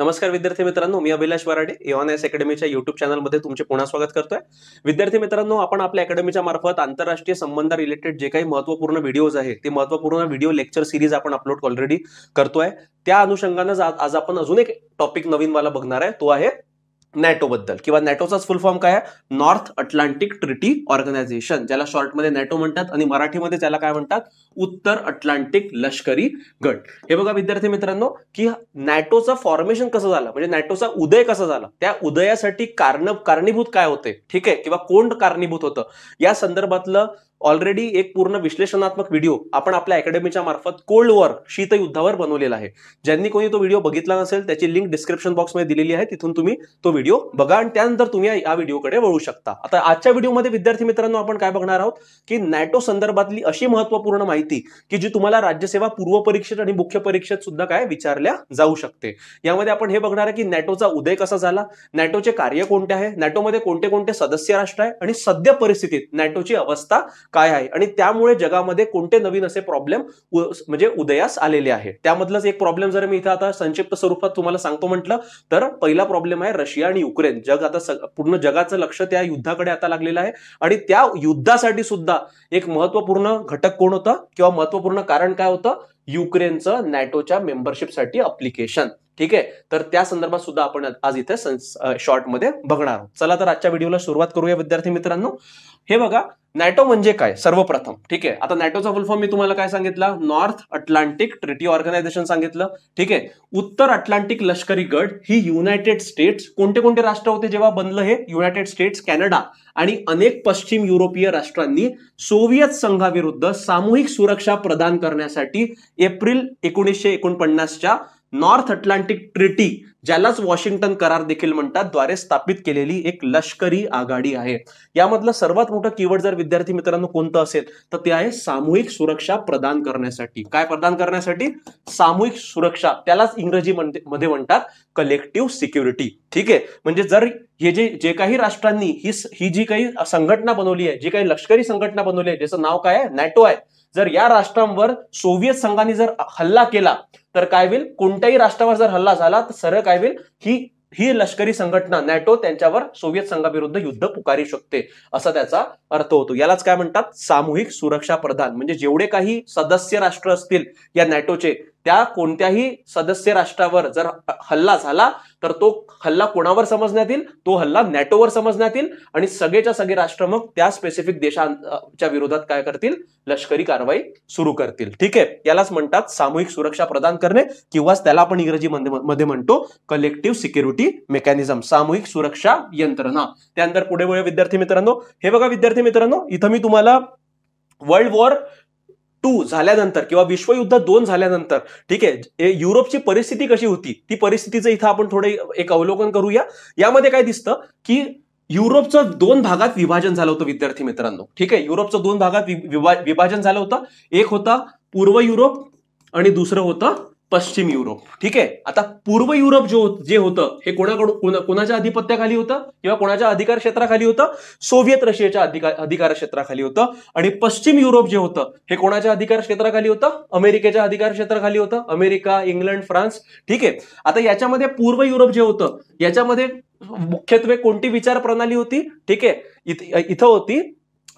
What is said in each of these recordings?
नमस्कार विद्यार्थी मित्रांनो मी अभिलाष वराडे एन एस अकॅडमीच्या युट्यूब चॅनलमध्ये तुमचे पुन्हा स्वागत करतोय विद्यार्थी मित्रांनो आपण आपल्या अकॅडमीच्या मार्फत आंतरराष्ट्रीय संबंध रिलेटेड जे काही महत्वपूर्ण व्हिडिओज आहेत ते महत्वपूर्ण व्हिडिओ लेक्चर सिरीज आपण अपलोड ऑलरेडी करतोय त्या अनुषंगानं आज आपण अजून एक टॉपिक नवीन मला बघणार आहे तो आहे नॅटोबद्दल किंवा नॅटोचाच फुल फॉर्म काय आहे नॉर्थ अटलांटिक ट्रिटी ऑर्गनायझेशन ज्याला शॉर्टमध्ये नॅटो म्हणतात आणि मराठीमध्ये त्याला काय म्हणतात उत्तर अटलांटिक लष्करी गट हे बघा विद्यार्थी मित्रांनो की नॅटोचं फॉर्मेशन कसं झालं म्हणजे नॅटोचा उदय कसा झाला त्या उदयासाठी कारण कारणीभूत काय होते ठीक आहे किंवा कोण कारणीभूत होतं या संदर्भातलं ऑलरेडी एक पूर्ण विश्लेषणात्मक व्हिडिओ आपण आपल्या अकॅडमीच्या मार्फत कोल्ड वॉर शीतयुद्धावर बनवलेला आहे ज्यांनी कोणी तो व्हिडिओ बघितला नसेल त्याची लिंक डिस्क्रिप्शन बॉक्समध्ये दिलेली आहे तिथून तुम्ही तो व्हिडिओ बघा आणि त्यानंतर तुम्ही या व्हिडिओकडे वळू शकता आता आजच्या व्हिडिओमध्ये विद्यार्थी मित्रांनो आपण काय बघणार आहोत की नॅटो संदर्भातली अशी महत्वपूर्ण माहिती की जी तुम्हाला राज्यसेवा पूर्व परीक्षेत आणि मुख्य परीक्षेत सुद्धा काय विचारल्या जाऊ शकते यामध्ये आपण हे बघणार आहे की नॅटोचा उदय कसा झाला नॅटोचे कार्य कोणते आहे नॅटोमध्ये कोणते कोणते सदस्य राष्ट्र आहे आणि सध्या परिस्थितीत नॅटोची अवस्था काय आहे आणि त्यामुळे जगामध्ये कोणते नवीन असे प्रॉब्लेम म्हणजे उदयास आलेले आहे त्यामधलाच एक प्रॉब्लेम जर मी इथं आता संक्षिप्त स्वरूपात तुम्हाला सांगतो म्हटलं तर पहिला प्रॉब्लेम आहे रशिया आणि युक्रेन जग आता पूर्ण जगाचं लक्ष त्या युद्धाकडे आता लागलेलं आहे आणि त्या युद्धासाठी सुद्धा एक महत्वपूर्ण घटक कोण होतं किंवा महत्वपूर्ण कारण काय होतं युक्रेनचं नॅटोच्या मेंबरशिपसाठी अप्लिकेशन ठीक आहे तर त्या संदर्भात सुद्धा आपण आज इथे शॉर्टमध्ये बघणार आहोत चला तर आजच्या व्हिडिओला सुरुवात करूया विद्यार्थी मित्रांनो हे बघा नॅटो म्हणजे काय सर्वप्रथम ठीक आहे आता नॅटोचा फुल मी तुम्हाला काय सांगितला नॉर्थ अटलांटिक ट्रिटी ऑर्गनायझेशन सांगितलं ठीक आहे उत्तर अटलांटिक लष्करी गट ही युनायटेड स्टेट्स कोणते कोणते राष्ट्र होते जेव्हा बनलं हे युनायटेड स्टेट्स कॅनडा आणि अनेक पश्चिम युरोपीय राष्ट्रांनी सोवियत संघाविरुद्ध सामूहिक सुरक्षा प्रदान करण्यासाठी एप्रिल एकोणीसशे एकोणपन्नासच्या नॉर्थ अटलांटिक ट्रिटी ज्यालाच वॉशिंग्टन करार देखील म्हणतात द्वारे स्थापित केलेली एक लष्करी आघाडी आहे यामधलं सर्वात मोठं कीवर्ड जर विद्यार्थी मित्रांनो कोणतं असेल तर ते आहे सामूहिक सुरक्षा प्रदान करण्यासाठी काय प्रदान करण्यासाठी सामूहिक सुरक्षा त्यालाच इंग्रजी मध्ये म्हणतात कलेक्टिव्ह सिक्युरिटी ठीक आहे म्हणजे जर हे जे जे काही राष्ट्रांनी ही ही जी काही संघटना बनवली आहे जी काही लष्करी संघटना बनवली आहे ज्याचं नाव काय आहे नॅटो आहे जर या राष्ट्रांवर सोव्हिएत संघाने जर हल्ला केला तर काय होईल कोणत्याही राष्ट्रावर जर हल्ला झाला तर सरळ काय होईल ही ही लष्करी संघटना नॅटो त्यांच्यावर सोव्हिएत संघाविरुद्ध युद्ध पुकारू शकते असा त्याचा अर्थ होतो यालाच काय म्हणतात सामूहिक सुरक्षा प्रधान म्हणजे जेवढे काही सदस्य राष्ट्र असतील या नॅटोचे त्या कोणत्याही सदस्य राष्ट्रावर जर हल्ला झाला तर तो हल्ला कोणावर समजण्यात येईल तो हल्ला नॅटोवर समजण्यात येईल आणि सगळेच्या सगळे राष्ट्र मग त्या स्पेसिफिक देशांच्या विरोधात काय करतील लष्करी कारवाई सुरू करतील ठीक आहे यालाच म्हणतात सामूहिक सुरक्षा प्रदान करणे किंवा त्याला आपण इंग्रजी मध्ये म्हणतो कलेक्टिव्ह सिक्युरिटी मेकॅनिझम सामूहिक सुरक्षा यंत्रणा त्यानंतर पुढे वेळ विद्यार्थी मित्रांनो हे बघा विद्यार्थी मित्रांनो इथं मी तुम्हाला वर्ल्ड वॉर टू झाल्यानंतर किंवा विश्वयुद्ध दोन झाल्यानंतर ठीक आहे युरोपची परिस्थिती कशी होती ती परिस्थितीचं इथं आपण थोडे एक अवलोकन करूया यामध्ये काय दिसतं की युरोपचं दोन भागात विभाजन झालं होतं विद्यार्थी मित्रांनो ठीक आहे युरोपचं दोन भागात विभाजन झालं होतं एक होता पूर्व युरोप आणि दुसरं होतं पश्चिम युरोप ठीक आहे आता पूर्व युरोप जो जे होतं हे कोणाकडून कोणाच्या अधिपत्याखाली होतं किंवा कोणाच्या अधिकार क्षेत्राखाली होतं सोव्हिएत रशियाच्या अधिकार अधिकार क्षेत्राखाली होतं आणि पश्चिम युरोप जे होतं हे कोणाच्या अधिकार क्षेत्राखाली होतं अमेरिकेच्या अधिकार क्षेत्राखाली होतं अमेरिका इंग्लंड फ्रान्स ठीक आहे आता याच्यामध्ये पूर्व युरोप जे होतं याच्यामध्ये मुख्यत्वे कोणती विचार प्रणाली होती ठीक आहे इथं होती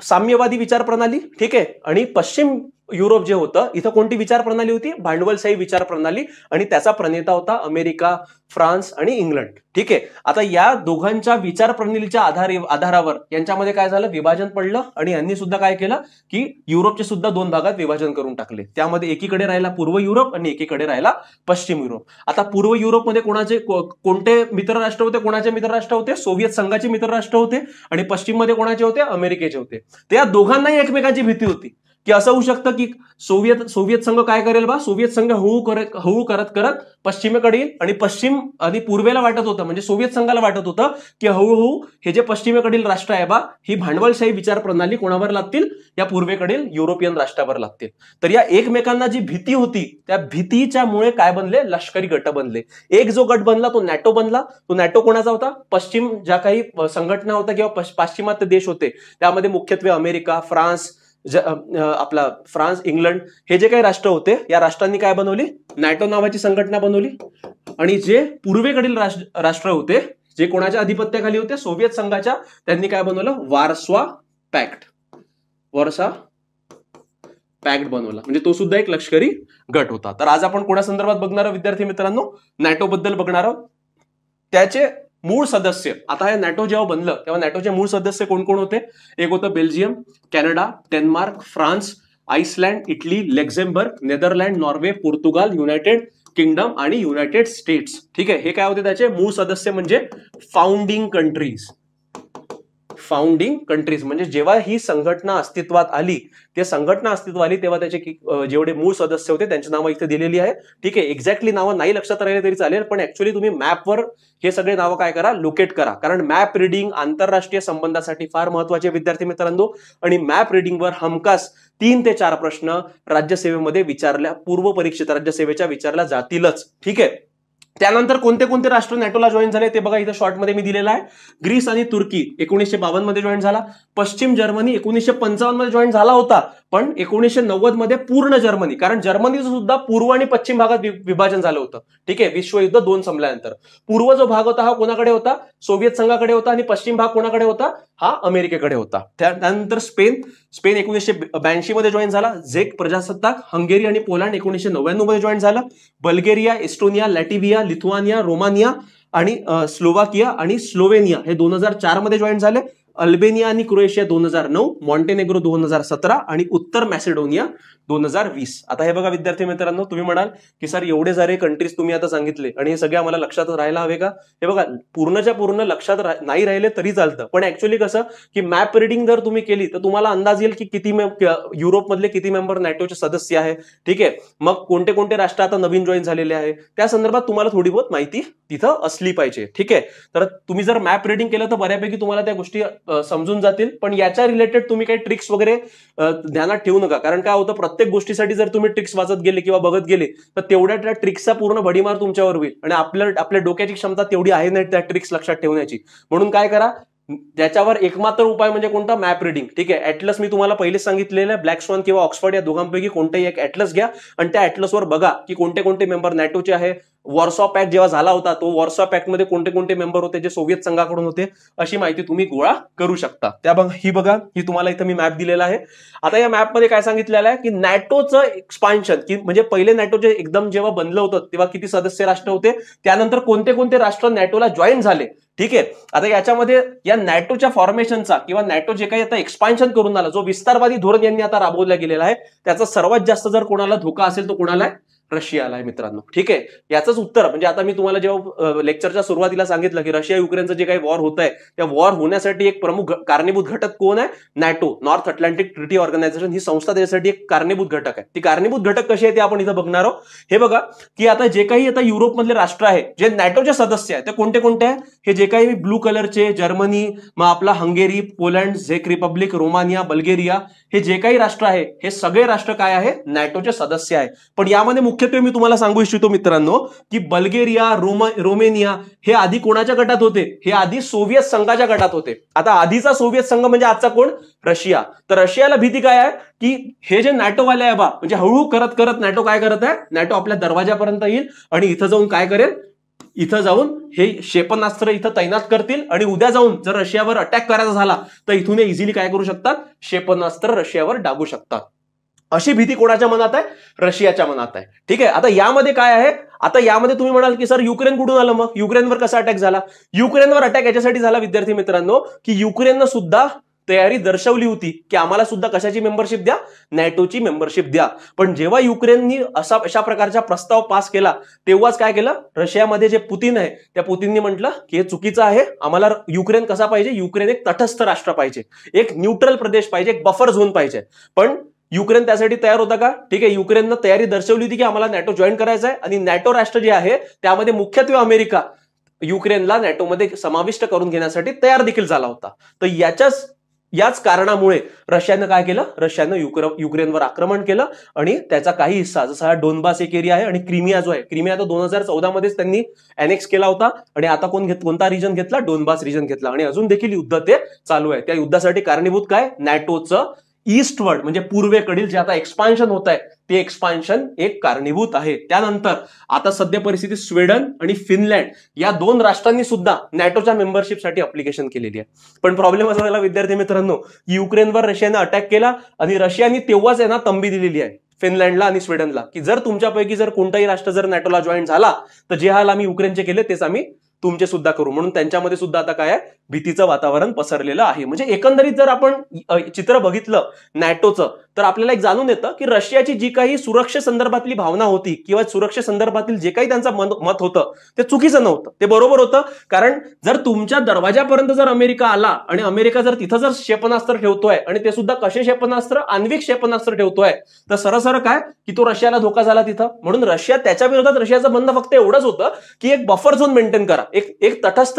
साम्यवादी विचार प्रणाली ठीक आहे आणि पश्चिम युरोप जे होतं इथं कोणती विचार प्रणाली होती भांडवलशाही विचार प्रणाली आणि त्याचा प्रणेता होता अमेरिका फ्रान्स आणि इंग्लंड ठीक आहे आता या दोघांच्या विचारप्रणालीच्या आधारे आधारावर यांच्यामध्ये काय झालं विभाजन पडलं आणि यांनी सुद्धा काय केलं की युरोपचे सुद्धा दोन भागात विभाजन करून टाकले त्यामध्ये एकीकडे राहिला पूर्व युरोप आणि एकीकडे राहिला पश्चिम युरोप आता पूर्व युरोपमध्ये कोणाचे कोणते मित्रराष्ट्र होते कोणाचे मित्रराष्ट्र होते सोवियत संघाचे मित्रराष्ट्र होते आणि पश्चिममध्ये कोणाचे होते अमेरिकेचे होते तर या दोघांनाही एकमेकांची भीती होती की असं होऊ शकतं की सोवियत सोवियत संघ काय करेल बा सोवियत संघ हळू करत हळू करत करत पश्चिमेकडे येईल आणि पश्चिम आणि पूर्वेला वाटत होतं म्हणजे सोवियत संघाला वाटत होतं की हळूहळू हे जे पश्चिमेकडील राष्ट्र आहे बा ही भांडवलशाही विचार प्रणाली कोणावर लागतील या पूर्वेकडील युरोपियन राष्ट्रावर लागतील तर या एकमेकांना जी भीती होती त्या भीतीच्या मुळे काय बनले लष्करी गट बनले एक जो गट बनला तो नॅटो बनला तो नॅटो कोणाचा होता पश्चिम ज्या काही संघटना होत्या किंवा पाश्चिमात्य देश होते त्यामध्ये मुख्यत्वे अमेरिका फ्रान्स आपला फ्रान्स इंग्लंड हे जे काही राष्ट्र होते या राष्ट्रांनी काय बनवली नॅटो नावाची संघटना बनवली आणि जे पूर्वेकडील राष्ट्र होते जे कोणाच्या अधिपत्याखाली होते सोवियत संघाच्या त्यांनी काय बनवलं वारस्वा पॅक्ट वारसा पॅक्ट बनवला म्हणजे तो सुद्धा एक लष्करी गट होता तर आज आपण कोणा संदर्भात बघणार विद्यार्थी मित्रांनो नॅटो बद्दल बघणार आहोत त्याचे मूळ सदस्य आता हे नॅटो जेव्हा बनलं तेव्हा नॅटोचे मूळ सदस्य कोण कोण होते एक होतं Belgium Canada Denmark France Iceland Italy Luxembourg Netherland Norway Portugal United Kingdom आणि युनायटेड स्टेट्स ठीक आहे हे काय होते त्याचे मूळ सदस्य म्हणजे फाउंडिंग कंट्रीज फाउंडिंग कंट्रीज म्हणजे जेव्हा ही संघटना अस्तित्वात आली ते संघटना अस्तित्वात आली तेव्हा त्याचे जेवढे मूळ सदस्य होते त्यांची नावं इथे दिलेली आहे ठीक आहे एक्झॅक्टली नावं नाही लक्षात राहिले तरी चालेल पण ऍक्च्युली तुम्ही मॅपवर हे सगळे नावं काय करा लोकेट करा कारण मॅप रिडिंग आंतरराष्ट्रीय संबंधासाठी फार महत्वाचे विद्यार्थी मित्रांनो आणि मॅप रिडिंगवर हमखास तीन ते चार प्रश्न राज्यसेवेमध्ये विचारल्या पूर्व परीक्षेत राज्यसेवेच्या विचारल्या जातीलच ठीक आहे त्यानंतर कोणते कोणते राष्ट्र नॅटोला जॉईन झाले ते बघा इथं शॉर्टमध्ये मी दिलेला आहे ग्रीस आणि तुर्की एकोणीसशे बावन मध्ये जॉईन झाला पश्चिम जर्मनी एकोणीसशे पंचावन्न मध्ये जॉईन झाला होता पण एकोणीसशे नव्वद मध्ये पूर्ण जर्मनी कारण जर्मनीचं सुद्धा पूर्व आणि पश्चिम भागात विभाजन झालं होतं ठीक आहे विश्वयुद्ध दोन संपल्यानंतर पूर्व जो भाग होता हा कोणाकडे होता सोव्हिएत संघाकडे होता आणि पश्चिम भाग कोणाकडे होता हा अमेरिकेकडे होता त्यानंतर स्पेन स्पेन एकोणीसशे ब्याऐंशी मध्ये जॉईन झाला झेक प्रजासत्ताक हंगेरी आणि पोलंड एकोणीसशे नव्याण्णव मध्ये जॉईन झाला Bulgaria Estonia Latvia Lithuania Romania आणि स्लोवाकिया आणि स्लोवेनिया हे दोन हजार चार मध्ये जॉईन झाले अल्बेनिया आणि क्रोएशिया दोन हजार नऊ मॉन्टेनेग्रो दोन हजार सतरा आणि उत्तर मॅसेडोनिया दोन हजार वीस आता हे बघा विद्यार्थी मित्रांनो तुम्ही म्हणाल की सर एवढे सारे कंट्रीज तुम्ही आता सांगितले आणि हे सगळे आम्हाला लक्षात राहायला हवे का हे बघा पूर्णच्या पूर्ण लक्षात नाही राहिले तरी चालतं पण ऍक्च्युली कसं की मॅप रिडिंग जर तुम्ही केली तर तुम्हाला अंदाज येईल की किती युरोपमधले किती मेंबर नॅटोचे सदस्य आहे ठीक आहे मग कोणते कोणते राष्ट्र आता नवीन जॉईन झालेले आहे त्या संदर्भात तुम्हाला थोडी बहुत माहिती तिथं असली पाहिजे ठीक आहे तर तुम्ही जर मॅप रिडिंग केलं तर बऱ्यापैकी तुम्हाला त्या गोष्टी समजून जातील पण याच्या रिलेटेड तुम्ही काही ट्रिक्स वगैरे ध्यानात ठेवू नका कारण काय होतं प्रत्येक गोष्टीसाठी जर तुम्ही ट्रिक्स वाचत गेले किंवा बघत गेले तर तेवढ्या त्या ट्रिक्सचा पूर्ण भडीमार तुमच्यावर होईल आणि आपल्या आपल्या डोक्याची क्षमता तेवढी आहे नाही त्या ट्रिक्स लक्षात ठेवण्याची म्हणून काय करा त्याच्यावर एकमात्र उपाय म्हणजे कोणता मॅप रिडिंग ठीक आहे ऍटलस मी तुम्हाला पहिलेच सांगितलेलं आहे ब्लॅक स्वॉन किंवा ऑक्सफर्ड या दोघांपैकी कोणतेही एक ऍटलस घ्या आणि त्या ऍटलसवर बघा की कोणते कोणते मेंबर नॅटोचे आहे वॉर्सॉ पॅक जेव्हा झाला होता तो वॉर्सॉ मध्ये कोणते कोणते मेंबर होते जे सोवियत संघाकडून होते अशी माहिती तुम्ही गोळा करू शकता त्या बघा ही बघा ही तुम्हाला इथं मी मॅप दिलेला आहे आता या मॅपमध्ये काय सांगितलेलं आहे की नॅटोचं एक्सपान्शन की म्हणजे पहिले जे एकदम जेव्हा बनलं होतं तेव्हा किती सदस्य राष्ट्र होते त्यानंतर कोणते कोणते राष्ट्र नॅटोला जॉईन झाले ठीक आहे आता याच्यामध्ये या नॅटोच्या फॉर्मेशनचा किंवा नॅटो जे काही आता एक्सपान्शन करून आला जो विस्तारवादी धोरण यांनी आता राबवला गेलेला आहे त्याचा सर्वात जास्त जर कोणाला धोका असेल तो कोणाला आहे रशियाला आहे मित्रांनो ठीक आहे याचंच उत्तर म्हणजे आता मी तुम्हाला जेव्हा लेक्चरच्या सुरुवातीला सांगितलं की रशिया युक्रेनचं जे काही वॉर होत आहे त्या वॉर होण्यासाठी एक प्रमुख कारणीभूत घटक कोण आहे NATO North Atlantic treaty organization ही संस्था त्याच्यासाठी एक कारणीभूत घटक आहे ती कारणीभूत घटक कशी आहे ते आपण इथं बघणार आहोत हे बघा की आता जे काही आता युरोपमधले राष्ट्र आहे जे नॅटोचे सदस्य आहे ते कोणते कोणते आहे हे जे काही ब्लू कलरचे जर्मनी मग आपला हंगेरी पोलंड झेक रिपब्लिक रोमानिया बल्गेरिया हे जे काही राष्ट्र आहे हे सगळे राष्ट्र काय आहे नॅटोचे सदस्य आहे पण यामध्ये मुख्यत्वे मी तुम्हाला सांगू इच्छितो मित्रांनो की बल्गेरिया रोमा रोमेनिया हे आधी कोणाच्या गटात होते हे आधी सोव्हिएत संघाच्या गटात होते आता आधीचा सोव्हिएत संघ म्हणजे आजचा कोण रशिया तर रशियाला भीती काय आहे की हे जे नॅटोवाले आहे बा म्हणजे हळूहळू करत करत नॅटो काय करत आहे नॅटो आपल्या दरवाजापर्यंत येईल आणि इथं जाऊन काय करेल इथं जाऊन हे क्षेपणास्त्र इथं तैनात करतील आणि उद्या जाऊन जर रशियावर अटॅक करायचा झाला तर इथून हे इझिली काय करू शकतात क्षेपणास्त्र रशियावर डागू शकतात अशी भीती कोणाच्या मनात आहे रशियाच्या मनात आहे ठीक आहे आता यामध्ये काय आहे आता यामध्ये तुम्ही म्हणाल की सर युक्रेन कुठून आलं मग युक्रेनवर कसा अटॅक झाला युक्रेनवर अटॅक याच्यासाठी झाला विद्यार्थी मित्रांनो की युक्रेननं सुद्धा तयारी दर्शवली होती की आम्हाला सुद्धा कशाची मेंबरशिप द्या नॅटोची मेंबरशिप द्या पण जेव्हा युक्रेननी असा अशा प्रकारचा प्रस्ताव पास केला तेव्हाच काय केलं रशियामध्ये जे पुतीन आहे त्या पुतीननी म्हटलं की हे चुकीचं आहे आम्हाला युक्रेन कसा पाहिजे युक्रेन एक तटस्थ राष्ट्र पाहिजे एक न्यूट्रल प्रदेश पाहिजे एक बफर झोन पाहिजे पण युक्रेन त्यासाठी तयार होता का ठीक आहे युक्रेननं तयारी दर्शवली होती की आम्हाला नॅटो जॉईन करायचं आहे आणि नॅटो राष्ट्र जे आहे त्यामध्ये मुख्यत्वे अमेरिका युक्रेनला नॅटोमध्ये समाविष्ट करून घेण्यासाठी तयार देखील झाला होता तर याच्याच याच कारणामुळे रशियानं काय केलं रशियानं युक्र युक्रेनवर आक्रमण केलं आणि त्याचा काही हिस्सा जसा हा डोनबास एक एरिया आहे आणि क्रिमिया जो आहे क्रिमिया तो दोन हजार चौदा मध्येच त्यांनी अनेक्स केला होता आणि आता कोण घेत कोणता रिजन घेतला डोनबास रिजन घेतला आणि अजून देखील युद्ध ते चालू आहे त्या युद्धासाठी कारणीभूत काय नॅटोचं ईस्टवर्ड म्हणजे पूर्वेकडील जे आता एक्सपान्शन होत आहे ते एक्सपान्शन एक कारणीभूत आहे त्यानंतर आता सध्या परिस्थिती स्वीडन आणि फिनलँड या दोन राष्ट्रांनी सुद्धा नॅटोच्या मेंबरशिपसाठी अप्लिकेशन केलेली आहे पण प्रॉब्लेम असा झाला विद्यार्थी मित्रांनो युक्रेनवर रशियाने अटॅक केला आणि रशियाने तेव्हाच यांना तंबी दिलेली आहे फिनलँडला आणि स्वीडनला की जर तुमच्यापैकी जर कोणताही राष्ट्र जर नॅटोला जॉईन झाला तर जे हाल आम्ही युक्रेनचे केले तेच आम्ही तुमचे सुद्धा करू म्हणून त्यांच्यामध्ये सुद्धा आता काय भीतीचं वातावरण पसरलेलं आहे म्हणजे एकंदरीत जर आपण चित्र बघितलं नॅटोचं तर आपल्याला एक जाणून येतं की रशियाची जी काही संदर्भातली भावना होती किंवा संदर्भातील जे काही त्यांचं मत होतं ते चुकीचं नव्हतं ते बरोबर होतं कारण जर तुमच्या दरवाजापर्यंत जर अमेरिका आला आणि अमेरिका जर तिथं जर क्षेपणास्त्र ठेवतोय आणि ते सुद्धा कसे क्षेपणास्त्र आण्विक क्षेपणास्त्र ठेवतोय तर सरसर काय की तो रशियाला धोका झाला तिथं म्हणून रशिया त्याच्या विरोधात रशियाचं बंद फक्त एवढंच होतं की एक बफर झोन मेंटेन करा एक एक तटस्थ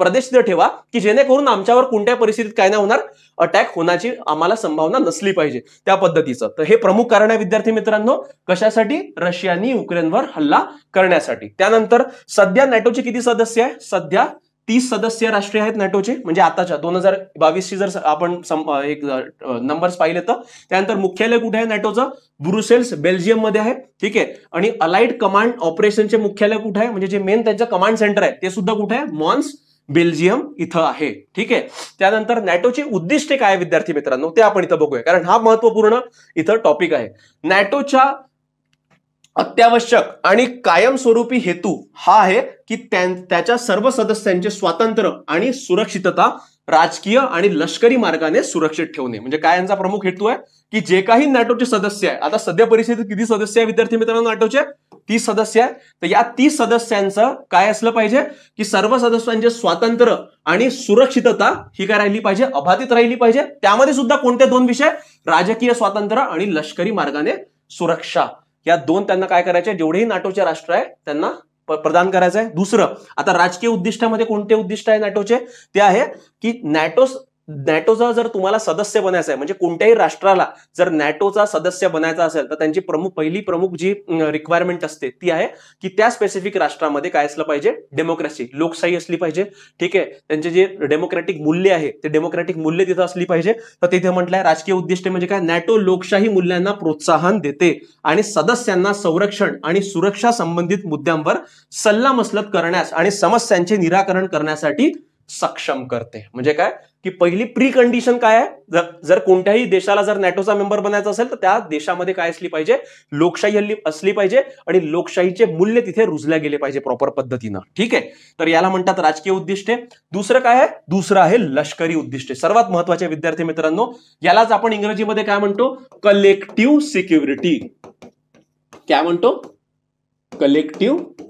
प्रदेश ठेवा की जेणेकरून आमच्यावर कोणत्या परिस्थितीत काय नाही होणार अटॅक होण्याची आम्हाला संभावना नसली पाहिजे त्या पद्धतीचं तर हे प्रमुख कारण आहे विद्यार्थी मित्रांनो कशासाठी रशियानी युक्रेनवर हल्ला करण्यासाठी त्यानंतर सध्या नॅटोचे किती सदस्य आहे सध्या तीस सदस्य राष्ट्रीय आहेत नॅटोचे म्हणजे आताच्या दोन हजार बावीसची जर आपण एक नंबर्स पाहिले तर त्यानंतर मुख्यालय कुठे आहे नॅटोचं ब्रुसेल्स बेल्जियम मध्ये आहे ठीक आहे आणि अलाइड कमांड ऑपरेशनचे मुख्यालय कुठे आहे म्हणजे जे मेन त्यांचं कमांड सेंटर आहे ते सुद्धा कुठे आहे मॉन्स बेल्जियम इथं आहे ठीक आहे त्यानंतर नॅटोचे उद्दिष्ट काय विद्यार्थी मित्रांनो ते आपण इथं बघूया कारण हा महत्वपूर्ण इथं टॉपिक आहे नॅटोच्या अत्यावश्यक आणि कायमस्वरूपी हेतू हा आहे की त्याच्या सर्व सदस्यांचे स्वातंत्र्य आणि सुरक्षितता राजकीय आणि लष्करी मार्गाने सुरक्षित ठेवणे म्हणजे काय यांचा प्रमुख हेतू आहे की जे काही नाटोचे सदस्य आहे आता सध्या परिस्थितीत किती सदस्य आहे विद्यार्थी मित्रांनो नाटोचे तीस सदस्य आहे तर या तीस सदस्यांचं काय असलं पाहिजे की सर्व सदस्यांचे स्वातंत्र्य आणि सुरक्षितता ही काय राहिली पाहिजे अबाधित राहिली पाहिजे त्यामध्ये सुद्धा कोणते दोन विषय राजकीय स्वातंत्र्य आणि लष्करी मार्गाने सुरक्षा या दोन त्यांना काय करायचे जेवढेही नाटोचे राष्ट्र आहे त्यांना प्रदान करायचं आहे दुसरं आता राजकीय उद्दिष्टामध्ये कोणते उद्दिष्ट आहे नॅटोचे ते आहे की नॅटो नॅटोचा जर तुम्हाला सदस्य बनायचं आहे म्हणजे कोणत्याही राष्ट्राला जर नॅटोचा सदस्य बनायचा असेल तर त्यांची प्रमुख पहिली प्रमुख जी रिक्वायरमेंट असते ती आहे की त्या स्पेसिफिक राष्ट्रामध्ये काय असलं पाहिजे डेमोक्रेसी लोकशाही असली पाहिजे ठीक आहे त्यांचे जे डेमोक्रॅटिक मूल्य आहे ते डेमोक्रॅटिक मूल्य तिथं असली पाहिजे तर तिथे म्हटलंय राजकीय उद्दिष्ट म्हणजे काय नॅटो लोकशाही मूल्यांना प्रोत्साहन देते आणि सदस्यांना संरक्षण आणि सुरक्षा संबंधित मुद्द्यांवर सल्लामसलत करण्यास आणि समस्यांचे निराकरण करण्यासाठी सक्षम करते म्हणजे काय की पहिली प्री कंडिशन काय आहे जर जर कोणत्याही देशाला जर नॅटोचा मेंबर बनायचा असेल तर त्या देशामध्ये काय असली पाहिजे लोकशाही हल्ली असली पाहिजे आणि लोकशाहीचे मूल्य तिथे रुजले गेले पाहिजे प्रॉपर पद्धतीनं ठीक आहे तर याला म्हणतात राजकीय उद्दिष्टे दुसरं काय आहे दुसरं आहे लष्करी उद्दिष्टे सर्वात महत्वाचे विद्यार्थी मित्रांनो यालाच आपण इंग्रजीमध्ये काय म्हणतो कलेक्टिव्ह सिक्युरिटी काय म्हणतो कलेक्टिव्ह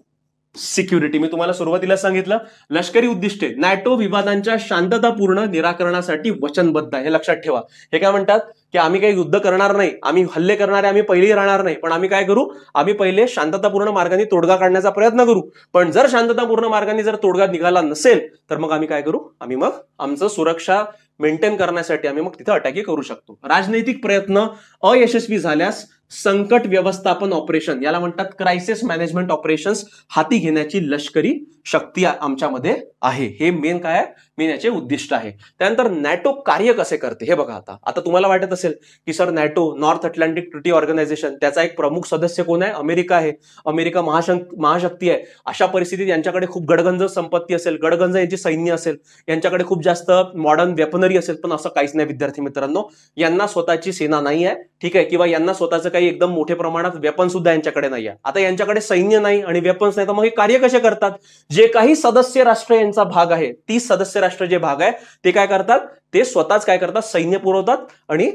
सिक्युरिटी मी तुम्हाला सुरुवातीला सांगितलं लष्करी उद्दिष्टे नॅटो विवादांच्या शांततापूर्ण निराकरणासाठी वचनबद्ध आहे लक्षात ठेवा हे काय म्हणतात की आम्ही काही युद्ध करणार नाही आम्ही हल्ले करणारे आम्ही पहिले राहणार नाही पण आम्ही काय करू आम्ही पहिले शांततापूर्ण मार्गाने तोडगा काढण्याचा प्रयत्न करू पण जर शांततापूर्ण मार्गाने जर तोडगा निघाला नसेल तर मग आम्ही काय करू आम्ही मग आमचं सुरक्षा मेंटेन करण्यासाठी आम्ही मग तिथं अटॅकी करू शकतो राजनैतिक प्रयत्न अयशस्वी झाल्यास संकट व्यवस्थापन ऑपरेशन याला म्हणतात क्रायसिस मॅनेजमेंट ऑपरेशन्स हाती घेण्याची लष्करी शक्ती आमच्यामध्ये आहे हे मेन काय आहे मेन याचे उद्दिष्ट आहे त्यानंतर नॅटो कार्य कसे करते हे बघा आता आता तुम्हाला वाटत असेल की sir NATO North Atlantic treaty organization त्याचा एक प्रमुख सदस्य कोण आहे अमेरिका आहे अमेरिका महाशंक महाशक्ती आहे अशा परिस्थितीत यांच्याकडे खूप गडगंज संपत्ती असेल गडगंज यांची सैन्य असेल यांच्याकडे खूप जास्त मॉडर्न वेपनरी असेल पण असं काहीच नाही विद्यार्थी मित्रांनो यांना स्वतःची सेना नाही आहे ठीक आहे किंवा यांना स्वतःचं काही एकदम मोठ्या प्रमाणात वेपन सुद्धा यांच्याकडे नाही आहे आता यांच्याकडे सैन्य नाही आणि वेपन्स नाही तर मग हे कार्य कसे करतात जे काही सदस्य राष्ट्र यांचा भाग आहे तीस सदस्य राष्ट्र जे भाग आहे ते काय करतात ते स्वतःच काय करतात सैन्य पुरवतात आणि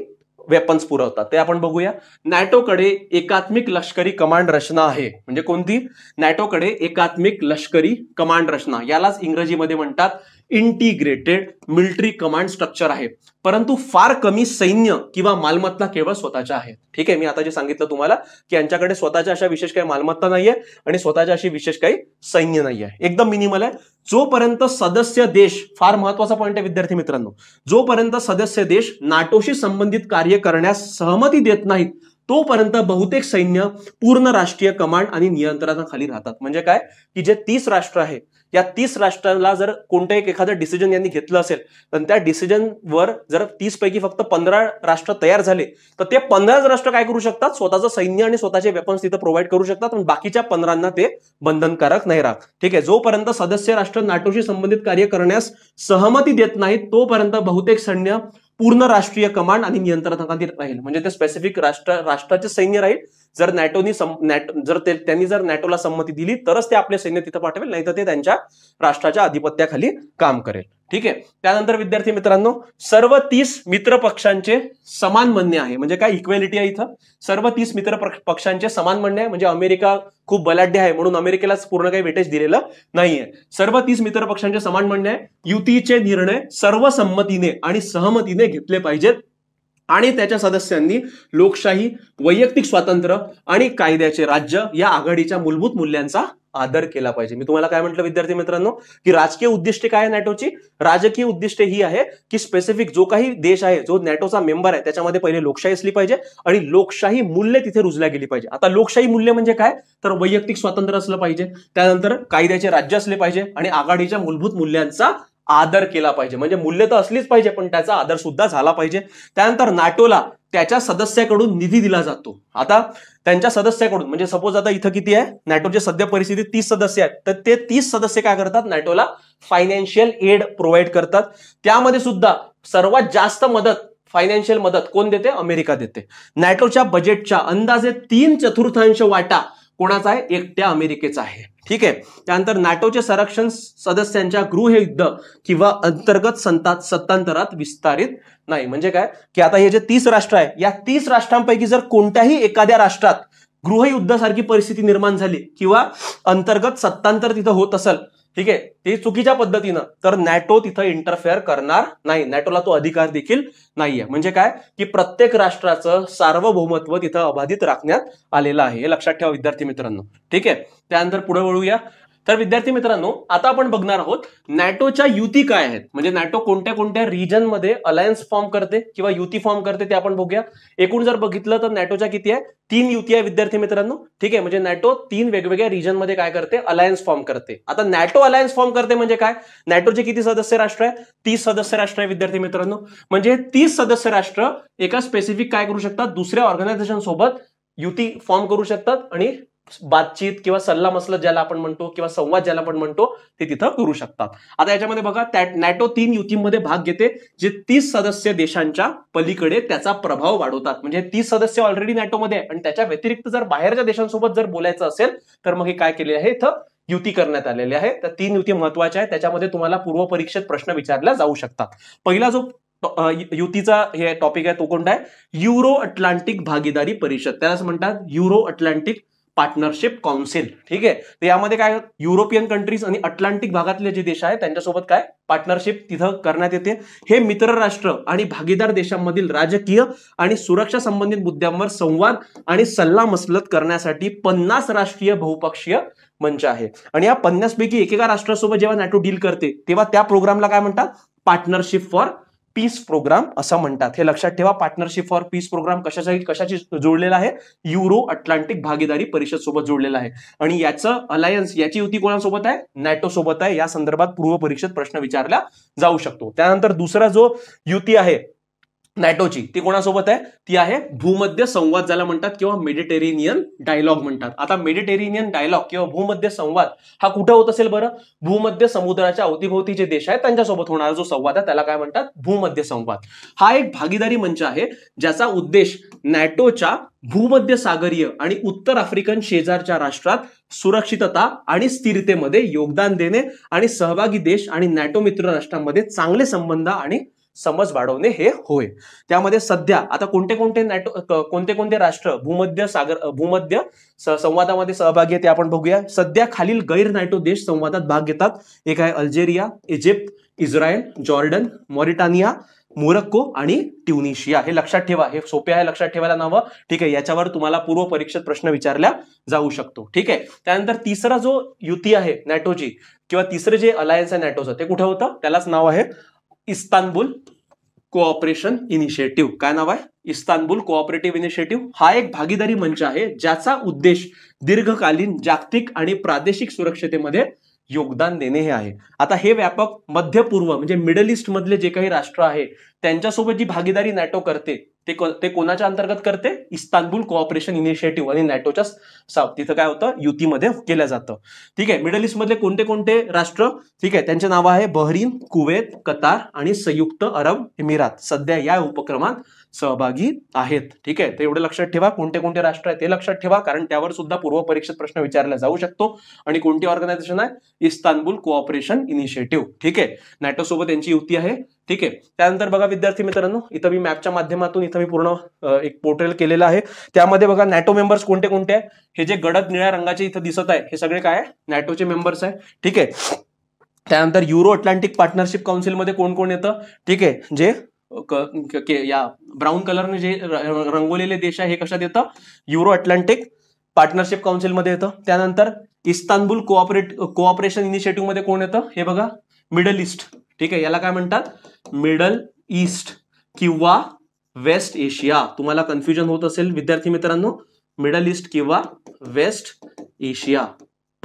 वेपन्स पुरवतात ते आपण बघूया नॅटोकडे एकात्मिक लष्करी कमांड रचना आहे म्हणजे कोणती नॅटोकडे एकात्मिक लष्करी कमांड रचना यालाच इंग्रजीमध्ये म्हणतात इंटिग्रेटेड मिलिटरी कमांड स्ट्रक्चर आहे परंतु फार कमी सैन्य किंवा मालमत्ता केवळ स्वतःच्या आहेत ठीक आहे मी आता जे सांगितलं तुम्हाला की यांच्याकडे स्वतःच्या अशा विशेष काही मालमत्ता नाहीये आणि स्वतःच्या अशी विशेष काही सैन्य नाही आहे एकदम मिनिमल आहे जोपर्यंत सदस्य देश फार महत्वाचा पॉईंट आहे विद्यार्थी मित्रांनो जोपर्यंत सदस्य देश नाटोशी संबंधित कार्य करण्यास सहमती देत नाहीत तोपर्यंत बहुतेक सैन्य पूर्ण राष्ट्रीय कमांड आणि नियंत्रणाखाली राहतात म्हणजे काय की जे तीस राष्ट्र आहे या तीस राष्ट्राला जर कोणतं एक एखादं डिसिजन यांनी घेतलं असेल तर त्या डिसिजनवर जर तीस पैकी फक्त पंधरा राष्ट्र तयार झाले तर ते पंधराच राष्ट्र काय करू शकतात स्वतःचं सैन्य आणि स्वतःचे वेपन्स तिथं प्रोव्हाइड करू शकतात पण बाकीच्या पंधरांना ते बंधनकारक नाही राहत ठीक आहे जोपर्यंत सदस्य राष्ट्र नाटोशी संबंधित कार्य करण्यास सहमती देत नाहीत तोपर्यंत बहुतेक सैन्य पूर्ण राष्ट्रीय कमांड आणि नियंत्रणाखाली राहील म्हणजे ते स्पेसिफिक राष्ट्र राष्ट्राचे सैन्य राहील जर नॅटोनी जर त्यांनी जर नॅटोला संमती दिली तरच ते आपले सैन्य तिथं पाठवेल नाही तर ते त्यांच्या राष्ट्राच्या आधिपत्याखाली काम करेल ठीक आहे त्यानंतर विद्यार्थी मित्रांनो सर्व तीस मित्र पक्षांचे समान म्हणणे आहे म्हणजे काय इक्वेलिटी आहे इथं सर्व तीस मित्र पक्षांचे समान म्हणणे आहे म्हणजे अमेरिका खूप बलाढ्य आहे म्हणून अमेरिकेलाच पूर्ण काही वेटेज दिलेलं नाहीये सर्व तीस मित्र पक्षांचे समान म्हणणे आहे युतीचे निर्णय सर्व संमतीने आणि सहमतीने घेतले पाहिजेत आणि त्याच्या सदस्यांनी लोकशाही वैयक्तिक स्वातंत्र्य आणि कायद्याचे राज्य या आघाडीच्या मूलभूत मूल्यांचा आदर केला पाहिजे मी तुम्हाला काय म्हटलं विद्यार्थी मित्रांनो की राजकीय उद्दिष्टे काय आहे नॅटोची राजकीय उद्दिष्टे ही आहे की स्पेसिफिक जो काही देश आहे जो नॅटोचा मेंबर आहे त्याच्यामध्ये पहिले लोकशाही असली पाहिजे आणि लोकशाही मूल्य तिथे रुजल्या गेली पाहिजे आता लोकशाही मूल्य म्हणजे काय तर वैयक्तिक स्वातंत्र्य असलं पाहिजे त्यानंतर कायद्याचे राज्य असले पाहिजे आणि आघाडीच्या मूलभूत मूल्यांचा आदर केला पाहिजे म्हणजे मूल्य तर असलीच पाहिजे पण त्याचा आदर सुद्धा झाला पाहिजे त्यानंतर नाटोला त्याच्या सदस्याकडून निधी दिला जातो आता त्यांच्या सदस्याकडून म्हणजे सपोज आता इथं किती आहे नॅटोची सध्या परिस्थिती तीस सदस्य आहेत तर ते तीस सदस्य काय करतात नॅटोला फायनान्शियल एड प्रोव्हाइड करतात त्यामध्ये सुद्धा सर्वात जास्त मदत फायनान्शियल मदत कोण देते अमेरिका देते नॅटोच्या बजेटच्या अंदाजे तीन चतुर्थांश वाटा कोणाचा आहे एकट्या अमेरिकेचा आहे ठीक आहे त्यानंतर नाटोचे संरक्षण सदस्यांच्या गृहयुद्ध किंवा अंतर्गत संतात सत्तांतरात विस्तारित नाही म्हणजे काय की आता हे जे तीस राष्ट्र आहे या तीस राष्ट्रांपैकी जर कोणत्याही एखाद्या राष्ट्रात गृहयुद्धासारखी परिस्थिती निर्माण झाली किंवा अंतर्गत सत्तांतर तिथं होत असेल ठीक आहे ते चुकीच्या पद्धतीनं तर नॅटो तिथं इंटरफेअर करणार नाही नॅटोला तो अधिकार देखील नाहीये म्हणजे काय की प्रत्येक राष्ट्राचं सार्वभौमत्व तिथं अबाधित राखण्यात आलेलं आहे हे लक्षात ठेवा विद्यार्थी मित्रांनो ठीक आहे त्यानंतर पुढे वळूया तर विद्यार्थी मित्रांनो आता आपण बघणार आहोत नॅटोच्या युती काय आहेत म्हणजे नॅटो कोणत्या कोणत्या रिजनमध्ये अलायन्स फॉर्म करते किंवा युती फॉर्म करते ते आपण बघूया एकूण जर बघितलं तर नॅटोच्या किती आहे तीन युती आहे विद्यार्थी मित्रांनो ठीक आहे म्हणजे नॅटो तीन वेगवेगळ्या रिजनमध्ये काय करते अलायन्स फॉर्म करते आता नॅटो अलायन्स फॉर्म करते म्हणजे काय नॅटोचे किती सदस्य राष्ट्र आहे तीस सदस्य राष्ट्र आहे विद्यार्थी मित्रांनो म्हणजे तीस सदस्य राष्ट्र एका स्पेसिफिक काय करू शकतात दुसऱ्या ऑर्गनायझेशन सोबत युती फॉर्म करू शकतात आणि बातचीत किंवा सल्ला मसलत ज्याला आपण म्हणतो किंवा संवाद ज्याला आपण म्हणतो ते तिथं करू शकतात आता याच्यामध्ये बघा नॅटो तीन युतींमध्ये भाग घेते जे तीस सदस्य देशांच्या पलीकडे त्याचा प्रभाव वाढवतात म्हणजे तीस सदस्य ऑलरेडी नॅटोमध्ये आणि त्याच्या व्यतिरिक्त जर बाहेरच्या देशांसोबत जर बोलायचं असेल तर मग हे काय केले आहे इथं युती करण्यात आलेली आहे तर तीन युती महत्वाच्या आहेत त्याच्यामध्ये तुम्हाला पूर्व परीक्षेत प्रश्न विचारला जाऊ शकतात पहिला जो युतीचा हे टॉपिक आहे तो कोणता आहे युरो अटलांटिक भागीदारी परिषद त्यालाच म्हणतात युरो अटलांटिक पार्टनरशिप काउन्सिल ठीक आहे तर यामध्ये काय युरोपियन कंट्रीज आणि अटलांटिक भागातले जे देश आहेत त्यांच्यासोबत काय पार्टनरशिप तिथं करण्यात येते हे मित्र राष्ट्र आणि भागीदार देशांमधील राजकीय आणि सुरक्षा संबंधित मुद्द्यांवर संवाद आणि सल्ला मसलत करण्यासाठी पन्नास राष्ट्रीय बहुपक्षीय मंच आहे आणि या पन्नासपैकी एकेका राष्ट्रासोबत जेव्हा नॅटो डील करते तेव्हा त्या प्रोग्रामला काय म्हणतात पार्टनरशिप फॉर पीस प्रोग्राम असं म्हणतात हे लक्षात ठेवा पार्टनरशिप फॉर पीस प्रोग्राम कशासाठी कशाची जोडलेला आहे युरो अटलांटिक भागीदारी परिषद सोबत जोडलेला आहे आणि याचं अलायन्स याची युती कोणासोबत आहे नॅटो सोबत आहे या संदर्भात पूर्व परीक्षेत प्रश्न विचारला जाऊ शकतो त्यानंतर दुसरा जो युती आहे नॅटोची ती कोणासोबत आहे ती आहे भूमध्य संवाद ज्याला म्हणतात किंवा मेडिटेरेनियन डायलॉग म्हणतात आता मेडिटेरेनियन डायलॉग किंवा भूमध्य संवाद हा कुठं होत असेल बरं भूमध्य समुद्राच्या अवतीभोवती जे देश आहेत त्यांच्यासोबत होणारा जो संवाद आहे त्याला काय म्हणतात भूमध्य संवाद हा एक भागीदारी मंच आहे ज्याचा उद्देश नॅटोच्या भूमध्य सागरीय आणि उत्तर आफ्रिकन शेजारच्या राष्ट्रात सुरक्षितता आणि स्थिरतेमध्ये योगदान देणे आणि सहभागी देश आणि नॅटो मित्र राष्ट्रांमध्ये चांगले संबंध आणि समज वाढवणे हे होय त्यामध्ये सध्या आता कोणते कोणते नॅटो कोणते कोणते राष्ट्र भूमध्य सागर भूमध्य संवादामध्ये सहभागी आहे ते आपण बघूया सध्या खालील गैर नॅटो देश संवादात भाग घेतात एक आहे Algeria Egypt Israel Jordan Mauritania Morocco आणि ट्युनिशिया हे लक्षात ठेवा हे सोपे आहे लक्षात ठेवायला नावं ठीक आहे याच्यावर तुम्हाला पूर्व परीक्षेत प्रश्न विचारला जाऊ शकतो ठीक आहे त्यानंतर तिसरा जो युती आहे नॅटोची किंवा तिसरे जे अलायन्स आहे नॅटोचं ते कुठं होतं त्यालाच नाव आहे इस्तानबुल कोऑपरेशन इनिशिएटिव्ह काय नाव आहे इस्तानबुल कोऑपरेटिव्ह इनिशिएटिव्ह हा एक भागीदारी मंच आहे ज्याचा उद्देश दीर्घकालीन जागतिक आणि प्रादेशिक सुरक्षतेमध्ये योगदान देणे हे आहे आता हे व्यापक मध्य पूर्व म्हणजे मिडल ईस्ट मधले जे काही राष्ट्र आहे त्यांच्यासोबत जी भागीदारी नॅटो करते ते ते कोणाच्या अंतर्गत करते इस्तानबुल कोऑपरेशन इनिशिएटिव्ह आणि नॅटोच्या साऊथ तिथं काय होतं युतीमध्ये केलं जातं ठीक आहे मिडल ईस्टमधले कोणते कोणते राष्ट्र ठीक आहे त्यांचे नाव आहे बहरीन कुवेत कतार आणि संयुक्त अरब इमिरात सध्या या उपक्रमात सहभागी आहेत ठीक आहे ते एवढं लक्षात ठेवा कोणते कोणते राष्ट्र आहे ते लक्षात ठेवा कारण त्यावर सुद्धा पूर्व परीक्षेत प्रश्न विचारला जाऊ शकतो आणि कोणती ऑर्गनायझेशन आहे इस्तानबुल कोऑपरेशन इनिशिएटिव्ह ठीक आहे नॅटो सोबत यांची युती आहे ठीक आहे त्यानंतर बघा विद्यार्थी मित्रांनो इथं मी मॅपच्या माध्यमातून इथं मी पूर्ण एक पोर्ट्रेल केलेलं आहे त्यामध्ये बघा नॅटो मेंबर्स कोणते कोणते आहे हे जे गडद निळ्या रंगाचे इथं दिसत आहे हे सगळे काय आहे नॅटोचे मेंबर्स आहे ठीक आहे त्यानंतर युरो अटलांटिक पार्टनरशिप काउन्सिलमध्ये कोण कोण येतं ठीक आहे जे या ब्राऊन कलरने जे रंगवलेले देश आहे हे कशात येतं युरो अटलांटिक पार्टनरशिप काउन्सिलमध्ये येतं त्यानंतर इस्तानबुल कोऑपरेट कोऑपरेशन इनिशिएटिव्ह मध्ये कोण येतं हे बघा मिडल ईस्ट ठीक आहे याला काय म्हणतात मिडल ईस्ट किंवा वेस्ट एशिया तुम्हाला कन्फ्युजन होत असेल विद्यार्थी मित्रांनो मिडल ईस्ट किंवा वेस्ट एशिया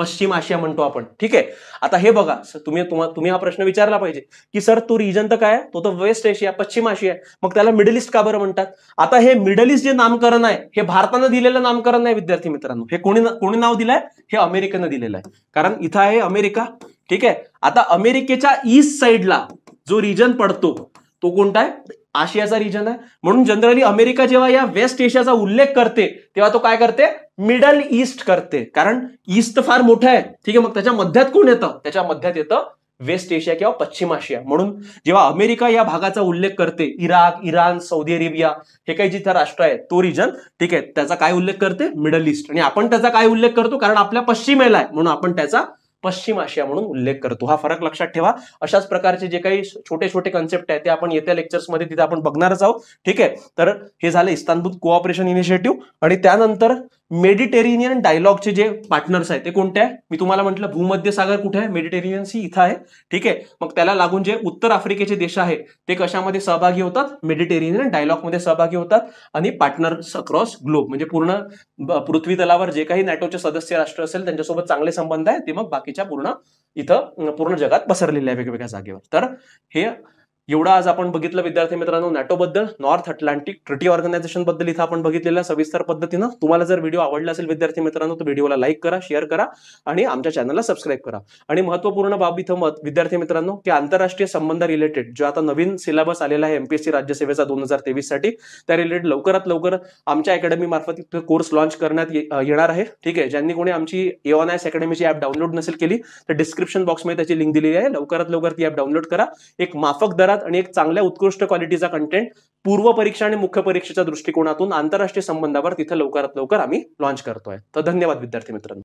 पश्चिम आशिया म्हणतो आपण ठीक आहे आता हे बघा तुम्ही तुम्ही हा प्रश्न विचारला पाहिजे की सर तो रिजन तर काय तो तर वेस्ट एशिया पश्चिम आशिया मग त्याला मिडल ईस्ट का बरं म्हणतात आता हे मिडल ईस्ट जे नामकरण आहे हे भारतानं दिलेलं नामकरण आहे विद्यार्थी मित्रांनो हे कोणी कोणी नाव दिलंय हे अमेरिकेनं दिलेलं आहे कारण इथं आहे अमेरिका ठीक आहे आता अमेरिकेच्या ईस्ट साईडला जो रिजन पडतो तो कोणता आहे आशियाचा रिजन आहे म्हणून जनरली अमेरिका जेव्हा या वेस्ट एशियाचा उल्लेख करते तेव्हा तो काय करते मिडल ईस्ट करते कारण ईस्ट फार मोठा आहे ठीक आहे मग त्याच्या मध्यात कोण येतं त्याच्या मध्यात येतं वेस्ट एशिया किंवा पश्चिम आशिया म्हणून जेव्हा अमेरिका या भागाचा उल्लेख करते इराक इराण सौदी अरेबिया हे काही जिथे राष्ट्र आहे तो रिजन ठीक आहे त्याचा काय उल्लेख करते मिडल ईस्ट आणि आपण त्याचा काय उल्लेख करतो कारण आपल्या पश्चिमेला आहे म्हणून आपण त्याचा पश्चिम आशिया म्हणून उल्लेख करतो हा फरक लक्षात ठेवा अशाच प्रकारचे जे काही छोटे छोटे कन्सेप्ट आहेत ते आपण येत्या लेक्चर्स मध्ये तिथे आपण बघणारच आहोत ठीक आहे तर हे झालं इस्तानबुल कोऑपरेशन इनिशिएटिव्ह आणि त्यानंतर मेडिटेरेनियन डायलॉगचे जे पार्टनर्स आहेत ते कोणते आहे मी तुम्हाला म्हटलं भूमध्य सागर कुठे आहे मेडिटेरेनियन सी इथं आहे ठीक आहे मग त्याला लागून जे उत्तर आफ्रिकेचे देश आहेत ते कशामध्ये सहभागी होतात डायलॉग डायलॉगमध्ये सहभागी होतात आणि पार्टनर्स अक्रॉस ग्लोब म्हणजे पूर्ण पृथ्वी तलावर जे काही नॅटोचे सदस्य राष्ट्र असेल त्यांच्यासोबत चांगले संबंध आहेत ते मग बाकीच्या पूर्ण इथं पूर्ण जगात पसरलेले आहे वेगवेगळ्या जागेवर तर हे एवढा आज आपण बघितलं विद्यार्थी मित्रांनो नॅटोबद्दल नॉर्थ अटलांटिक ट्रिटी ऑर्गनायझेशन बद्दल इथं आपण बघितलेल्या सविस्तर पद्धतीनं तुम्हाला जर व्हिडिओ आवडला असेल विद्यार्थी मित्रांनो तर व्हिडिओला लाईक करा शेअर करा आणि आमच्या चॅनलला सबस्क्राईब करा आणि महत्वपूर्ण बाब इथं मत विद्यार्थी मित्रांनो की आंतरराष्ट्रीय संबंध रिलेटेड जो आता नवीन सिलेबस आलेला आहे एमपीएससी राज्यसेवेचा दोन हजार तेवीस साठी त्या रिलेटेड लवकरात लवकर आमच्या अकॅडमी मार्फत कोर्स लॉन्च करण्यात येणार आहे ठीक आहे ज्यांनी कोणी आमची एस अकॅडमीची ऍप डाऊनलोड नसेल केली तर डिस्क्रिप्शन बॉक्समध्ये त्याची लिंक दिलेली आहे लवकरात लवकर ती ऍप डाऊनलोड करा एक माफक दर आणि एक चांगल्या उत्कृष्ट क्वालिटीचा कंटेंट पूर्व परीक्षा आणि मुख्य परीक्षेच्या दृष्टिकोनातून आंतरराष्ट्रीय संबंधावर तिथे लवकरात लवकर आम्ही लॉन्च करतोय तर धन्यवाद विद्यार्थी मित्रांनो